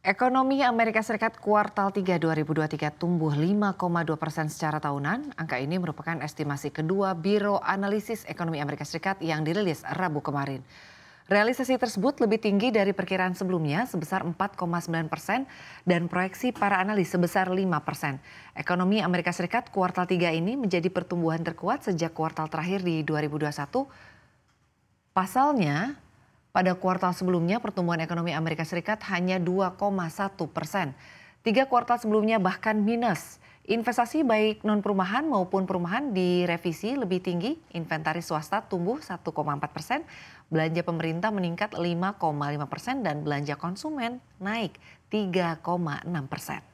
Ekonomi Amerika Serikat kuartal 3 2023 tumbuh 5,2 persen secara tahunan. Angka ini merupakan estimasi kedua Biro Analisis Ekonomi Amerika Serikat yang dirilis Rabu kemarin. Realisasi tersebut lebih tinggi dari perkiraan sebelumnya sebesar 4,9 persen dan proyeksi para analis sebesar 5 persen. Ekonomi Amerika Serikat kuartal 3 ini menjadi pertumbuhan terkuat sejak kuartal terakhir di 2021. Pasalnya, pada kuartal sebelumnya, pertumbuhan ekonomi Amerika Serikat hanya 2,1 persen. Tiga kuartal sebelumnya bahkan minus. Investasi baik non-perumahan maupun perumahan direvisi lebih tinggi, inventaris swasta tumbuh 1,4 persen, belanja pemerintah meningkat 5,5 persen, dan belanja konsumen naik 3,6 persen.